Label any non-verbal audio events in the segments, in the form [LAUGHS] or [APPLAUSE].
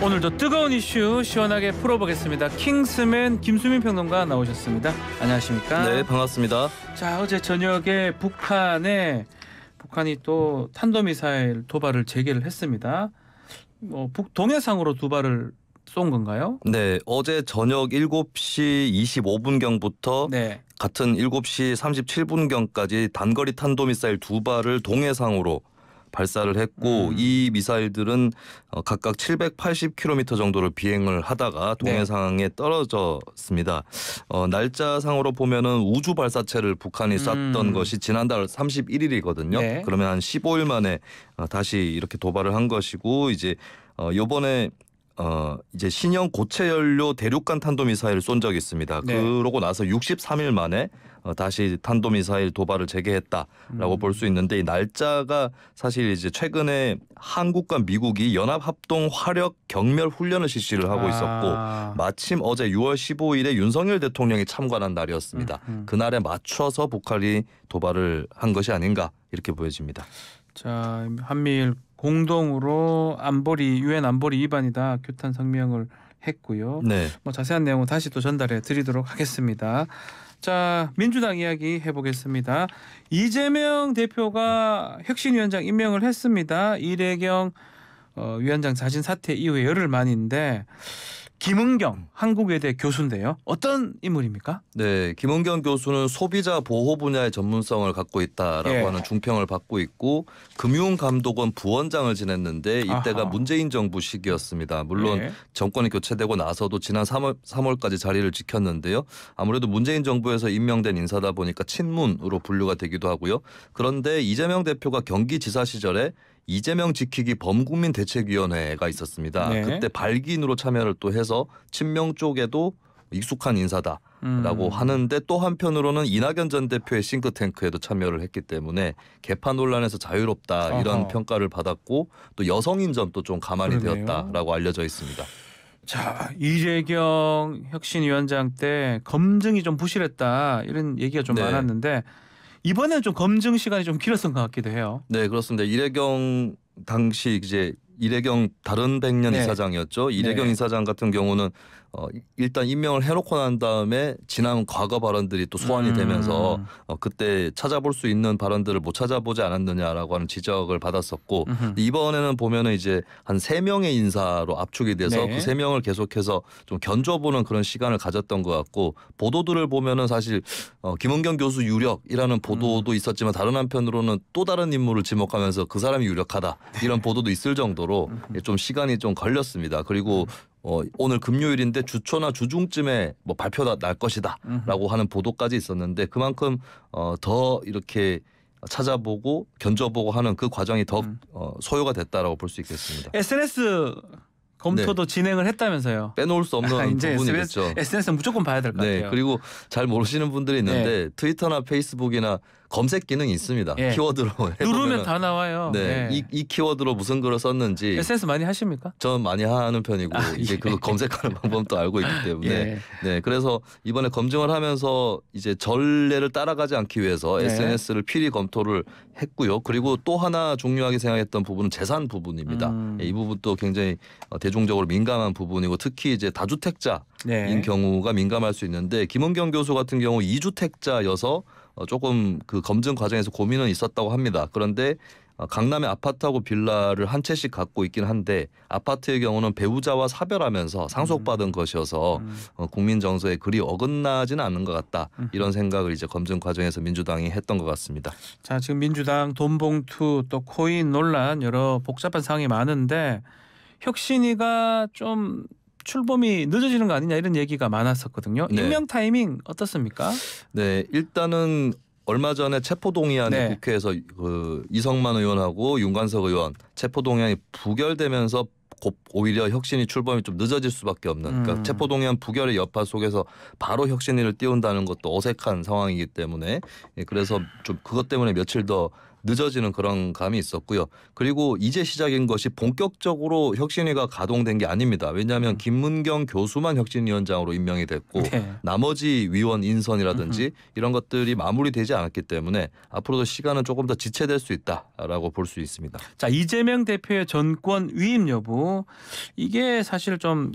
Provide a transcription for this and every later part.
오늘도 뜨거운 이슈 시원하게 풀어보겠습니다. 킹스맨 김수민 평론가 나오셨습니다. 안녕하십니까? 네, 반갑습니다. 자, 어제 저녁에 북한에 북한이 또 탄도미사일 도발을 재개를 했습니다. 뭐 북동해상으로 두 발을 쏜 건가요? 네, 어제 저녁 7시 25분경부터 네. 같은 7시 37분경까지 단거리 탄도미사일 두 발을 동해상으로 발사를 했고 음. 이 미사일들은 어, 각각 780km 정도를 비행을 하다가 네. 동해상에 떨어졌습니다. 어, 날짜상으로 보면은 우주 발사체를 북한이 음. 쐈던 것이 지난달 31일이거든요. 네. 그러면 한 15일 만에 어, 다시 이렇게 도발을 한 것이고 이제 어, 요번에 어, 이제 신형 고체 연료 대륙간 탄도미사일을 쏜 적이 있습니다. 네. 그러고 나서 63일 만에 어, 다시 탄도미사일 도발을 재개했다라고 음. 볼수 있는데 이 날짜가 사실 이제 최근에 한국과 미국이 연합 합동 화력 경멸 훈련을 실시를 하고 아. 있었고 아. 마침 어제 6월 15일에 윤석열 대통령이 참관한 날이었습니다. 음, 음. 그날에 맞춰서 북한이 도발을 한 것이 아닌가 이렇게 보여집니다. 자, 한미일 공동으로 안보리 유엔 안보리 위반이다 규탄 성명을 했고요. 네. 뭐 자세한 내용은 다시 또 전달해 드리도록 하겠습니다. 자 민주당 이야기 해보겠습니다. 이재명 대표가 혁신위원장 임명을 했습니다. 이래경 어, 위원장 자진 사퇴 이후에 열흘 만인데 김은경 한국외대 교수인데요. 어떤 인물입니까? 네, 김은경 교수는 소비자 보호 분야의 전문성을 갖고 있다라고 예. 하는 중평을 받고 있고 금융감독원 부원장을 지냈는데 이때가 아하. 문재인 정부 시기였습니다. 물론 예. 정권이 교체되고 나서도 지난 3월, 3월까지 자리를 지켰는데요. 아무래도 문재인 정부에서 임명된 인사다 보니까 친문으로 분류가 되기도 하고요. 그런데 이재명 대표가 경기지사 시절에 이재명 지키기 범국민 대책위원회가 있었습니다. 네. 그때 발기인으로 참여를 또 해서 친명 쪽에도 익숙한 인사다. 라고 음. 하는데 또 한편으로는 이낙연 전 대표의 싱크탱크에도 참여를 했기 때문에 개파 논란에서 자유롭다 아하. 이런 평가를 받았고 또 여성인 점도 좀 가만히 그러네요. 되었다라고 알려져 있습니다. 자 이재경 혁신위원장 때 검증이 좀 부실했다 이런 얘기가 좀 네. 많았는데 이번에는 좀 검증 시간이 좀 길었던 것 같기도 해요. 네, 그렇습니다. 이래경 당시 이제 이래경 다른 백년 네. 이사장이었죠. 이래경 네. 이사장 같은 경우는 어, 일단 임명을 해놓고 난 다음에 지난 과거 발언들이 또 소환이 음. 되면서 어, 그때 찾아볼 수 있는 발언들을 못 찾아보지 않았느냐라고 하는 지적을 받았었고 이번에는 보면은 이제 한 세 명의 인사로 압축이 돼서 네. 그세 명을 계속해서 좀 견줘보는 그런 시간을 가졌던 것 같고 보도들을 보면은 사실 어, 김은경 교수 유력이라는 보도도 음. 있었지만 다른 한편으로는 또 다른 인물을 지목하면서 그 사람이 유력하다 이런 네. 보도도 있을 정도로 좀 시간이 좀 걸렸습니다. 그리고 음. 어, 오늘 금요일인데 주초나 주중쯤에 뭐 발표가 날 것이다라고 하는 보도까지 있었는데 그만큼 어, 더 이렇게 찾아보고 견져보고 하는 그 과정이 더 음. 어, 소요가 됐다라고 볼 수 있겠습니다. SNS 검토도 네. 진행을 했다면서요. 빼놓을 수 없는 아, 부분이겠죠. SNS는 무조건 봐야 될것 네, 같아요. 그리고 잘 모르시는 분들이 있는데 네. 트위터나 페이스북이나 검색 기능이 있습니다. 예. 키워드로 [LAUGHS] 누르면 다 나와요. 네, 예. 이, 이 키워드로 무슨 글을 썼는지 SNS 많이 하십니까? 저는 많이 하는 편이고 아, 이제 예. 그 검색하는 방법도 알고 있기 때문에 예. 네 그래서 이번에 검증을 하면서 이제 전례를 따라가지 않기 위해서 예. 네. SNS를 필히 검토를 했고요. 그리고 또 하나 중요하게 생각했던 부분은 재산 부분입니다. 음. 예, 이 부분도 굉장히 어, 대중적으로 민감한 부분이고 특히 이제 다주택자인 예. 경우가 민감할 수 있는데 김은경 교수 같은 경우 이주택자여서 어, 조금 그 검증 과정에서 고민은 있었다고 합니다. 그런데 어, 강남에 아파트하고 빌라를 한 채씩 갖고 있긴 한데 아파트의 경우는 배우자와 사별하면서 상속받은 음. 것이어서 음. 어, 국민 정서에 그리 어긋나지는 않는 것 같다 음. 이런 생각을 이제 검증 과정에서 민주당이 했던 것 같습니다. 자 지금 민주당 돈봉투 또 코인 논란 여러 복잡한 상황이 많은데 혁신이가 좀 출범이 늦어지는 거 아니냐 이런 얘기가 많았었거든요. 네. 임명 타이밍 어떻습니까? 네, 일단은 얼마 전에 체포동의안이 네. 국회에서 그 이성만 의원하고 윤관석 의원 체포동의안이 부결되면서 곧 오히려 혁신이 출범이 좀 늦어질 수밖에 없는 그러니까 음. 체포동의안 부결의 여파 속에서 바로 혁신위를 띄운다는 것도 어색한 상황이기 때문에 예, 그래서 좀 그것 때문에 며칠 더 늦어지는 그런 감이 있었고요. 그리고 이제 시작인 것이 본격적으로 혁신위가 가동된 게 아닙니다. 왜냐하면 음. 김문경 교수만 혁신위원장으로 임명이 됐고 네. 나머지 위원 인선이라든지 이런 것들이 마무리되지 않았기 때문에 앞으로도 시간은 조금 더 지체될 수 있다라고 볼 수 있습니다. 자 이재명 대표의 전권 위임 여부 이게 사실 좀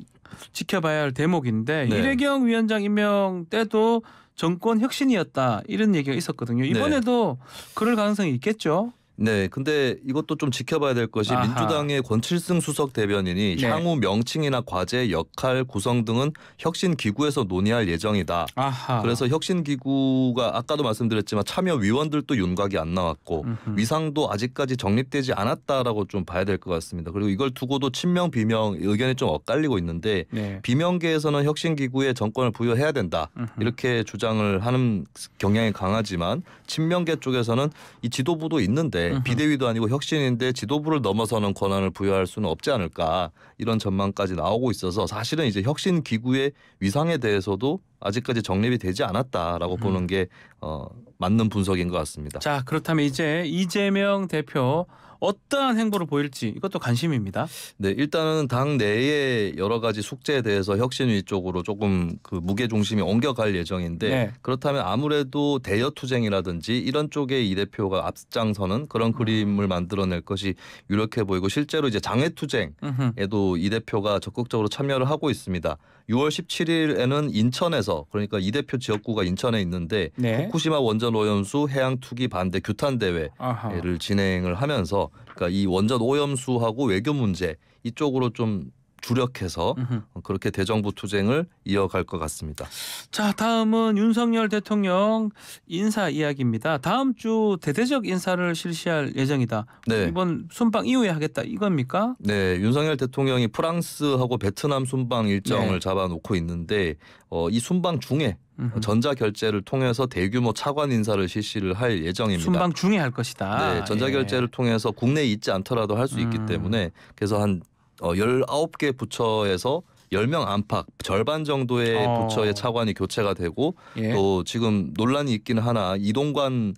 지켜봐야 할 대목인데 네. 이래경 위원장 임명 때도 정권 혁신이었다 이런 얘기가 있었거든요. 이번에도 네. 그럴 가능성이 있겠죠. 네, 근데 이것도 좀 지켜봐야 될 것이 아하. 민주당의 권칠승 수석 대변인이 네. 향후 명칭이나 과제, 역할, 구성 등은 혁신 기구에서 논의할 예정이다. 아하. 그래서 혁신 기구가 아까도 말씀드렸지만 참여 위원들도 윤곽이 안 나왔고 음흠. 위상도 아직까지 정립되지 않았다라고 좀 봐야 될 것 같습니다. 그리고 이걸 두고도 친명 비명 의견이 좀 엇갈리고 있는데 네. 비명계에서는 혁신 기구에 정권을 부여해야 된다 음흠. 이렇게 주장을 하는 경향이 강하지만 친명계 쪽에서는 이 지도부도 있는데. 네, 비대위도 아니고 혁신인데 지도부를 넘어서는 권한을 부여할 수는 없지 않을까 이런 전망까지 나오고 있어서 사실은 이제 혁신 기구의 위상에 대해서도 아직까지 정립이 되지 않았다라고 보는 게 어, 맞는 분석인 것 같습니다. 자 그렇다면 이제 이재명 대표 어떠한 행보를 보일지 이것도 관심입니다. 네, 일단은 당내에 여러 가지 숙제에 대해서 혁신위 쪽으로 조금 그 무게 중심이 옮겨갈 예정인데 네. 그렇다면 아무래도 대여 투쟁이라든지 이런 쪽에 이 대표가 앞장서는 그런 음. 그림을 만들어낼 것이 유력해 보이고 실제로 이제 장외 투쟁에도 이 대표가 적극적으로 참여를 하고 있습니다. 6월 17일에는 인천에서 그러니까 이 대표 지역구가 인천에 있는데 네. 후쿠시마 원전 오염수 해양 투기 반대 규탄 대회를 진행을 하면서 그러니까 이 원전 오염수하고 외교 문제 이쪽으로 좀 주력해서 그렇게 대정부 투쟁을 이어갈 것 같습니다. 자, 다음은 윤석열 대통령 인사 이야기입니다. 다음 주 대대적 인사를 실시할 예정이다. 네. 이번 순방 이후에 하겠다 이겁니까? 네, 윤석열 대통령이 프랑스하고 베트남 순방 일정을 네. 잡아놓고 있는데 어, 이 순방 중에 전자 결제를 통해서 대규모 차관 인사를 실시를 할 예정입니다. 순방 중에 할 것이다. 네, 전자 결제를 예. 통해서 국내에 있지 않더라도 할 수 있기 음. 때문에 그래서 한 어, 19개 부처에서 10명 안팎 절반 정도의 어. 부처의 차관이 교체가 되고 예. 또 지금 논란이 있기는 하나 이동관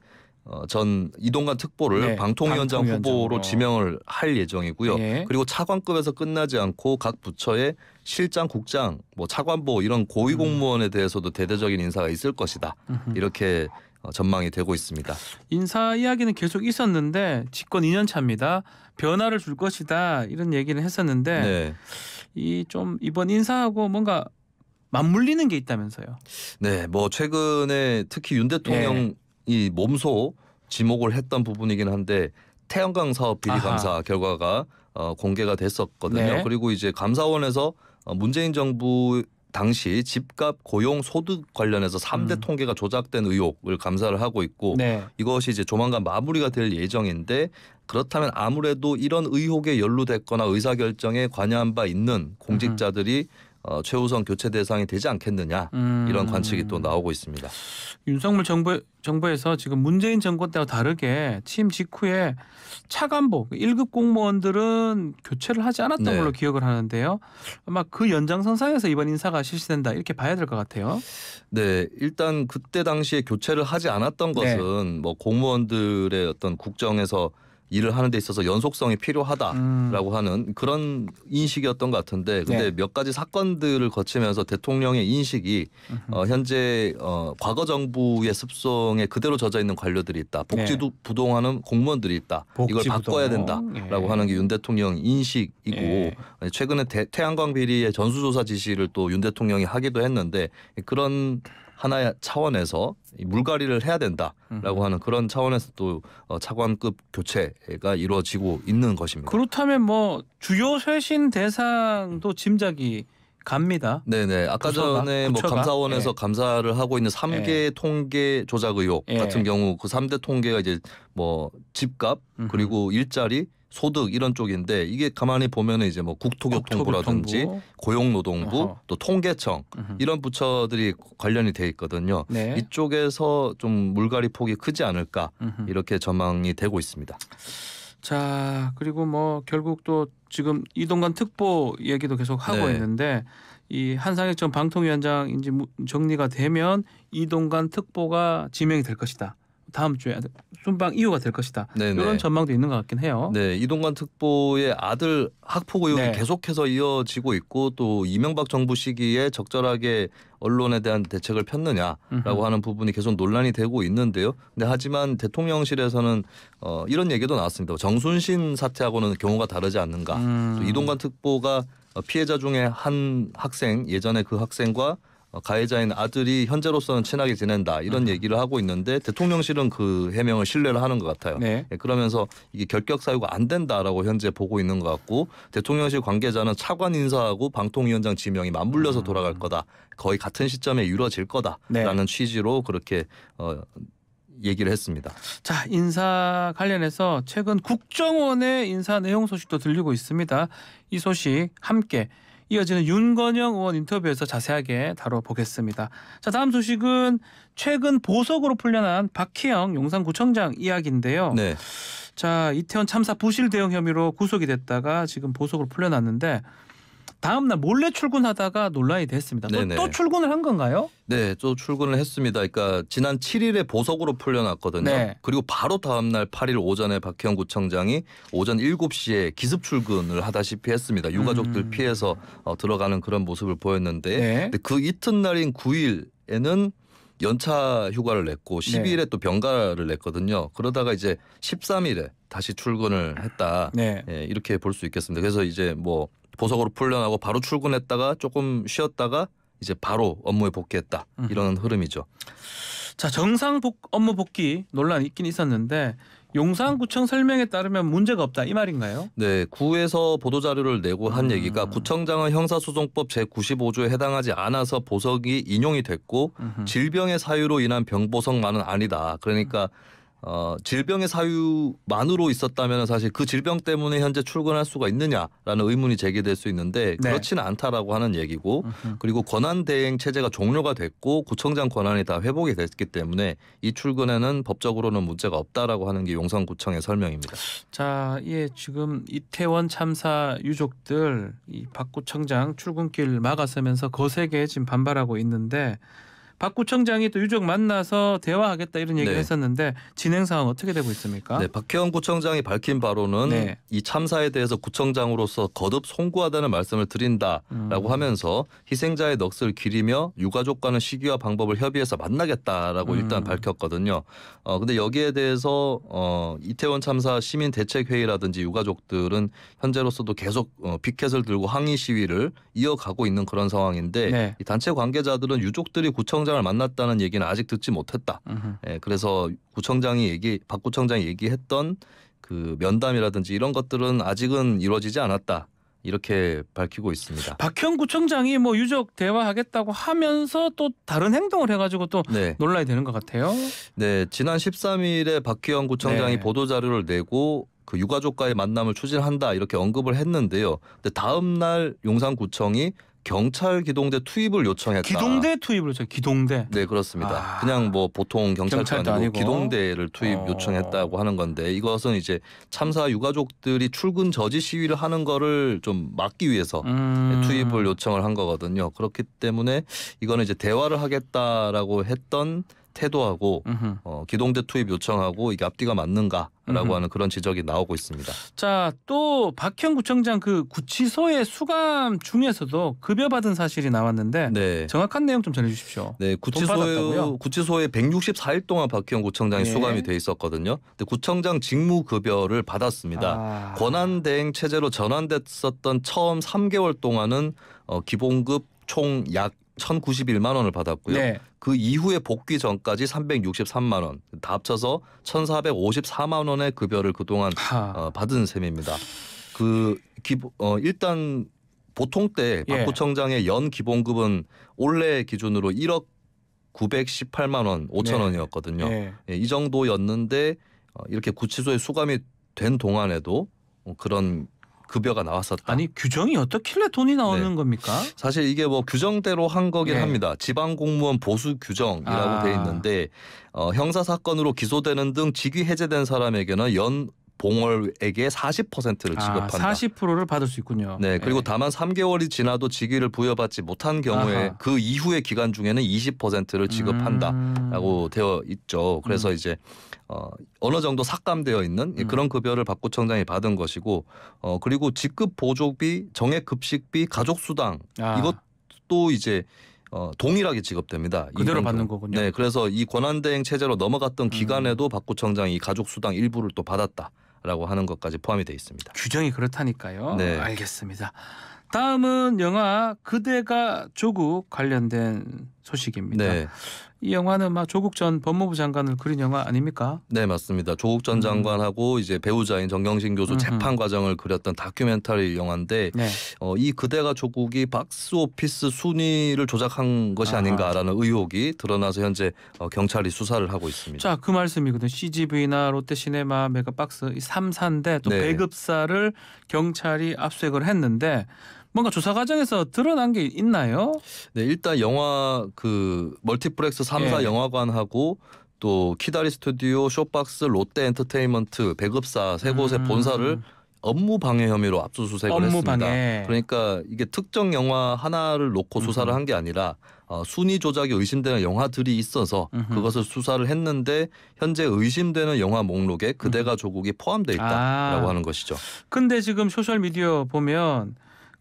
어, 전 이동관 특보를 네, 방통위원장, 방통위원장, 후보로 어. 지명을 할 예정이고요. 예. 그리고 차관급에서 끝나지 않고 각 부처의 실장, 국장, 뭐 차관보 이런 고위 음. 공무원에 대해서도 대대적인 인사가 있을 것이다. 음 이렇게 어, 전망이 되고 있습니다. 인사 이야기는 계속 있었는데 집권 2년 차입니다. 변화를 줄 것이다 이런 얘기를 했었는데 네. 이좀 이번 인사하고 뭔가 맞물리는 게 있다면서요. 네, 뭐 최근에 특히 윤 대통령이 예. 몸소 지목을 했던 부분이긴 한데 태양광 사업 비리 아하. 감사 결과가 어, 공개가 됐었거든요. 네. 그리고 이제 감사원에서 어, 문재인 정부 당시 집값 고용 소득 관련해서 3대 음. 통계가 조작된 의혹을 감사를 하고 있고 네. 이것이 이제 조만간 마무리가 될 예정인데 그렇다면 아무래도 이런 의혹에 연루됐거나 의사결정에 관여한 바 있는 공직자들이 음. 어, 최우선 교체 대상이 되지 않겠느냐 음. 이런 관측이 또 음. 나오고 있습니다. 윤석열 정부 정부에서 지금 문재인 정권 때와 다르게 취임 직후에 차관보 1급 그 공무원들은 교체를 하지 않았던 네. 걸로 기억을 하는데요. 아마 그 연장선상에서 이번 인사가 실시된다 이렇게 봐야 될 것 같아요. 네, 일단 그때 당시에 교체를 하지 않았던 네. 것은 네. 뭐 공무원들의 어떤 국정에서 일을 하는 데 있어서 연속성이 필요하다라고 음. 하는 그런 인식이었던 것 같은데 근데 네. 몇 가지 사건들을 거치면서 대통령의 인식이 어, 현재 어, 과거 정부의 습성에 그대로 젖어 있는 관료들이 있다. 복지도 네. 부동하는 공무원들이 있다. 이걸 바꿔야 된다라고 네. 예. 하는 게 윤 대통령 인식이고 예. 예, 최근에 태양광 비리의 전수조사 지시를 또 윤 대통령이 하기도 했는데 그런 하나의 차원에서 물갈이를 해야 된다라고 음. 하는 그런 차원에서 또 어, 차관급 교체가 이루어지고 있는 것입니다. 그렇다면 뭐 주요 쇄신 대상도 짐작이 갑니다. 네네. 아까 부처가? 전에 뭐 감사원에서 예. 감사를 하고 있는 3개 예. 통계 조작 의혹 예. 같은 경우 그 3대 통계가 이제 뭐 집값 음흠. 그리고 일자리 소득 이런 쪽인데 이게 가만히 보면 은 이제 뭐 국토교통부라든지 고용노동부 어허. 또 통계청 으흠. 이런 부처들이 관련이 돼 있거든요. 네. 이쪽에서 좀 물갈이 폭이 크지 않을까 으흠. 이렇게 전망이 되고 있습니다. 자 그리고 뭐 결국 또 지금 이동관 특보 얘기도 계속 하고 네. 있는데 이 한상혁 전방통위원장인제 정리가 되면 이동관 특보가 지명이 될 것이다. 다음 주에 순방 이유가 될 것이다. 네네. 네. 이런 전망도 있는 것 같긴 해요. 네, 이동관 특보의 아들 학폭 의혹이 네. 계속해서 이어지고 있고 또 이명박 정부 시기에 적절하게 언론에 대한 대책을 폈느냐라고 음흠. 하는 부분이 계속 논란이 되고 있는데요. 근데 하지만 대통령실에서는 어, 이런 얘기도 나왔습니다. 뭐 정순신 사태하고는 경우가 다르지 않는가. 음. 또 이동관 특보가 어, 피해자 중에 한 학생 예전에 그 학생과 어, 가해자인 아들이 현재로서는 친하게 지낸다 이런 얘기를 하고 있는데 대통령실은 그 해명을 신뢰를 하는 것 같아요. 네. 예, 그러면서 이게 결격 사유가 안 된다라고 현재 보고 있는 것 같고 대통령실 관계자는 차관 인사하고 방통위원장 지명이 맞물려서 아. 돌아갈 거다. 거의 같은 시점에 이루어질 거다라는 네. 취지로 그렇게 어 얘기를 했습니다. 자 인사 관련해서 최근 국정원의 인사 내용 소식도 들리고 있습니다. 이 소식 함께 이어지는 윤건영 의원 인터뷰에서 자세하게 다뤄보겠습니다. 자 다음 소식은 최근 보석으로 풀려난 박희영 용산구청장 이야기인데요. 네. 자 이태원 참사 부실 대응 혐의로 구속이 됐다가 지금 보석으로 풀려났는데 다음 날 몰래 출근하다가 논란이 됐습니다. 또, 또 출근을 한 건가요? 네, 또 출근을 했습니다. 그러니까 지난 7일에 보석으로 풀려났거든요. 네. 그리고 바로 다음 날 8일 오전에 박형 구청장이 오전 7시에 기습 출근을 하다시피 했습니다. 유가족들 음. 피해서 어, 들어가는 그런 모습을 보였는데 네. 그 이튿날인 9일에는 연차 휴가를 냈고 12일에 네. 또 병가를 냈거든요. 그러다가 이제 13일에 다시 출근을 했다. 네. 예, 이렇게 볼 수 있겠습니다. 그래서 이제 뭐 보석으로 풀려나고 바로 출근했다가 조금 쉬었다가 이제 바로 업무에 복귀했다 이런 흐름이죠. 자 정상 복, 업무 복귀 논란이 있긴 있었는데 용산구청 설명에 따르면 문제가 없다 이 말인가요? 네, 구에서 보도 자료를 내고 한 음. 얘기가 구청장은 형사소송법 제 95조에 해당하지 않아서 보석이 인용이 됐고 음 질병의 사유로 인한 병보석만은 아니다. 그러니까 음. 어, 질병의 사유만으로 있었다면 사실 그 질병 때문에 현재 출근할 수가 있느냐라는 의문이 제기될 수 있는데 네. 그렇지는 않다라고 하는 얘기고 으흠. 그리고 권한 대행 체제가 종료가 됐고 구청장 권한이 다 회복이 됐기 때문에 이 출근에는 법적으로는 문제가 없다라고 하는 게 용산구청의 설명입니다. 자, 예, 지금 이태원 참사 유족들 이박 구청장 출근길 막아서면서 거세게 지금 반발하고 있는데 박 구청장이 또 유족 만나서 대화하겠다 이런 얘기를 네. 했었는데 진행 상황 어떻게 되고 있습니까? 네, 박혜원 구청장이 밝힌 바로는 네. 이 참사에 대해서 구청장으로서 거듭 송구하다는 말씀을 드린다라고 음. 하면서 희생자의 넋을 기리며 유가족과는 시기와 방법을 협의해서 만나겠다라고 음. 일단 밝혔거든요. 어 근데 여기에 대해서 어 이태원 참사 시민 대책 회의라든지 유가족들은 현재로서도 계속 어, 피켓을 들고 항의 시위를 이어가고 있는 그런 상황인데 네. 이 단체 관계자들은 유족들이 구청 구청장을 만났다는 얘기는 아직 듣지 못했다. 예, 그래서 구청장이 얘기 박 구청장이 얘기했던 그 면담이라든지 이런 것들은 아직은 이루어지지 않았다. 이렇게 밝히고 있습니다. 박형 구청장이 뭐 유족 대화하겠다고 하면서 또 다른 행동을 해가지고 또 네. 논란이 되는 것 같아요. 네, 지난 13일에 박형 구청장이 네. 보도 자료를 내고 그 유가족과의 만남을 추진한다 이렇게 언급을 했는데요. 근데 다음 날 용산구청이 경찰 기동대 투입을 요청했다. 기동대 투입을 저 기동대. 네 그렇습니다. 아... 그냥 뭐 보통 경찰도 아니고, 아니고, 기동대를 투입 어... 요청했다고 하는 건데 이것은 이제 참사 유가족들이 출근 저지 시위를 하는 거를 좀 막기 위해서 음... 투입을 요청을 한 거거든요. 그렇기 때문에 이거는 이제 대화를 하겠다라고 했던 태도하고 어, 기동대 투입 요청하고 이게 앞뒤가 맞는가라고 음흠. 하는 그런 지적이 나오고 있습니다. 자, 또 박형 구청장 그 구치소의 수감 중에서도 급여 받은 사실이 나왔는데 네. 정확한 내용 좀 전해 주십시오. 네, 구치소에 구치소에 164일 동안 박형 구청장이 네. 수감이 돼 있었거든요. 근데 구청장 직무 급여를 받았습니다. 아. 권한 대행 체제로 전환됐었던 처음 3개월 동안은 어, 기본급 총약 1,091만 원을 받았고요. 네. 그 이후에 복귀 전까지 363만 원, 다 합쳐서 1,454만 원의 급여를 그동안 하. 어, 받은 셈입니다. 그 기본 어, 일단 보통 때 예. 박구청장의 연 기본급은 올해 기준으로 1억 918만 원 5천 네. 원이었거든요. 네. 예, 이 정도였는데 어, 이렇게 구치소에 수감이 된 동안에도 어, 그런 급여가 나왔었다. 아니 규정이 어떻길래 돈이 나오는 네. 겁니까? 사실 이게 뭐 규정대로 한 거긴 네. 합니다. 지방 공무원 보수 규정이라고 아. 돼 있는데 어, 형사 사건으로 기소되는 등 직위 해제된 사람에게는 연 봉월에게 40%를 아, 지급한다. 아, 40%를 받을 수 있군요. 네, 그리고 네. 다만 3개월이 지나도 직위를 부여받지 못한 경우에 아하. 그 이후의 기간 중에는 20%를 지급한다라고 음. 되어 있죠. 그래서 음. 이제 어, 어느 정도 삭감되어 있는 음. 그런 급여를 박구청장이 받은 것이고 어, 그리고 직급 보조비, 정액 급식비, 가족 수당 아. 이것도 이제 어, 동일하게 지급됩니다. 그대로 받는 거군요. 네, 그래서 이 권한대행 체제로 넘어갔던 음. 기간에도 박구청장이 가족수당 일부를 또 받았다. 라고 하는 것까지 포함이 돼 있습니다. 규정이 그렇다니까요. 네. 알겠습니다. 다음은 영화 그대가 조국 관련된 소식입니다. 네. 이 영화는 막 조국 전 법무부 장관을 그린 영화 아닙니까? 네 맞습니다. 조국 전 음. 장관하고 이제 배우자인 정경심 교수 음흠. 재판 과정을 그렸던 다큐멘터리 영화인데 네. 어, 이 그대가 조국이 박스 오피스 순위를 조작한 것이 아하. 아닌가라는 의혹이 드러나서 현재 어, 경찰이 수사를 하고 있습니다. 자그말씀이거든 CGV나 롯데시네마 메가박스 3사인데 또 네. 배급사를 경찰이 압수색을 했는데 뭔가 조사 과정에서 드러난 게 있나요? 네, 일단 영화 그 멀티플렉스 3사 예. 영화관하고 또 키다리 스튜디오, 쇼박스, 롯데 엔터테인먼트, 배급사 세 곳의 음. 본사를 업무 방해 혐의로 압수수색을 업무 했습니다. 방해. 그러니까 이게 특정 영화 하나를 놓고 수사를 한 게 아니라 어, 순위 조작이 의심되는 영화들이 있어서 음흠. 그것을 수사를 했는데 현재 의심되는 영화 목록에 그대가 음. 조국이 포함되어 있다라고 아. 하는 것이죠. 근데 지금 소셜 미디어 보면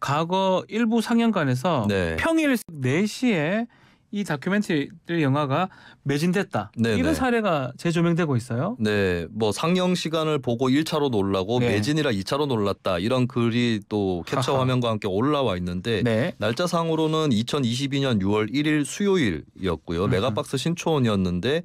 과거 일부 상영관에서 네. 평일 4시에 이 다큐멘터리 영화가 매진됐다. 네네. 네. 이런 사례가 재조명되고 있어요. 네. 뭐 상영 시간을 보고 1차로 놀라고 네. 매진이라 2차로 놀랐다. 이런 글이 또 캡처 하하. 화면과 함께 올라와 있는데 네. 날짜상으로는 2022년 6월 1일 수요일이었고요. 음. 메가박스 신촌이었는데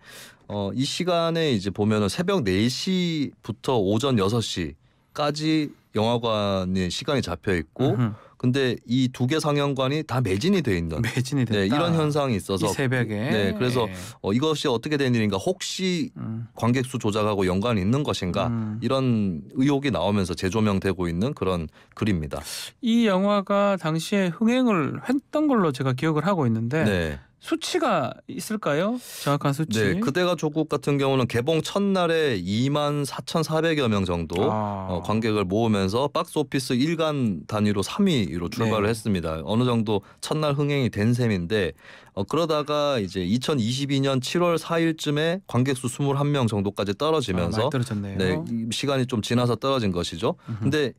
어, 이 시간에 이제 보면은 새벽 4시부터 오전 6시까지 영화관에 시간이 잡혀 있고 음. 근데 이 두 개 상영관이 다 매진이 돼 있는 [LAUGHS] 매진이 됐다. 네, 이런 현상이 있어서 새벽에 네, 그래서 예. 어, 이것이 어떻게 된 일인가 혹시 음. 관객 수 조작하고 연관이 있는 것인가 음. 이런 의혹이 나오면서 재조명되고 있는 그런 글입니다. 이 영화가 당시에 흥행을 했던 걸로 제가 기억을 하고 있는데 네. 수치가 있을까요? 정확한 수치. 네, 그대가 조국 같은 경우는 개봉 첫날에 2만 4,400여 명 정도 아. 어, 관객을 모으면서 박스 오피스 일간 단위로 3위로 출발을 네. 했습니다. 어느 정도 첫날 흥행이 된 셈인데 어, 그러다가 이제 2022년 7월 4일쯤에 관객 수 21명 정도까지 떨어지면서 아, 네, 시간이 좀 지나서 떨어진 것이죠. 음흠. 근데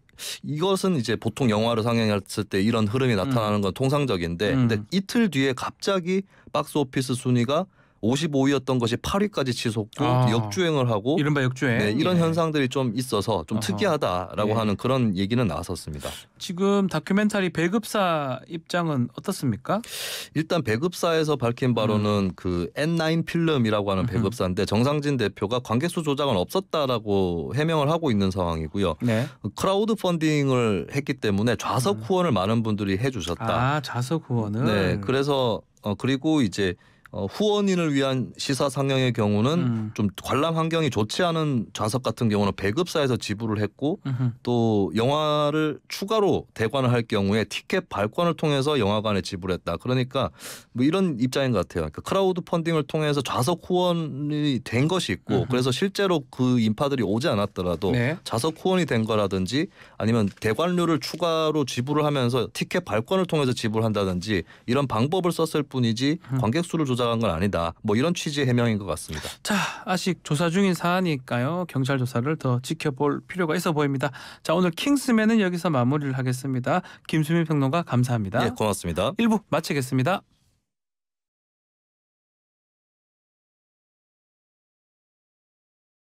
이것은 이제 보통 영화를 상영했을 때 이런 흐름이 나타나는 음. 건 통상적인데 음. 근데 이틀 뒤에 갑자기 박스 오피스 순위가 55위였던 것이 8위까지 치솟고 아. 역주행을 하고 이른바 역주행 네, 이런 예. 현상들이 좀 있어서 좀 아하. 특이하다라고 예. 하는 그런 얘기는 나왔었습니다. 지금 다큐멘터리 배급사 입장은 어떻습니까? 일단 배급사에서 밝힌 바로는 음. 그 N9 필름이라고 하는 배급사인데 정상진 대표가 관객수 조작은 없었다라고 해명을 하고 있는 상황이고요. 네. 크라우드 펀딩을 했기 때문에 좌석 음. 후원을 많은 분들이 해주셨다. 아 좌석 후원을. 네, 그래서 어, 그리고 이제 어, 후원인을 위한 시사 상영의 경우는 음. 좀 관람 환경이 좋지 않은 좌석 같은 경우는 배급사에서 지불을 했고 음흠. 또 영화를 추가로 대관을 할 경우에 티켓 발권을 통해서 영화관에 지불했다. 그러니까 뭐 이런 입장인 것 같아요. 그러니까 크라우드 펀딩을 통해서 좌석 후원이 된 것이 있고 음흠. 그래서 실제로 그 인파들이 오지 않았더라도 네. 좌석 후원이 된 거라든지 아니면 대관료를 추가로 지불을 하면서 티켓 발권을 통해서 지불한다든지 이런 방법을 썼을 뿐이지 음. 관객 수를 조절 조작한 건 아니다. 뭐 이런 취지의 해명인 것 같습니다. 자, 아직 조사 중인 사안이니까요. 경찰 조사를 더 지켜볼 필요가 있어 보입니다. 자, 오늘 킹스맨은 여기서 마무리를 하겠습니다. 김수민 평론가 감사합니다. 예, 고맙습니다. 1부 마치겠습니다.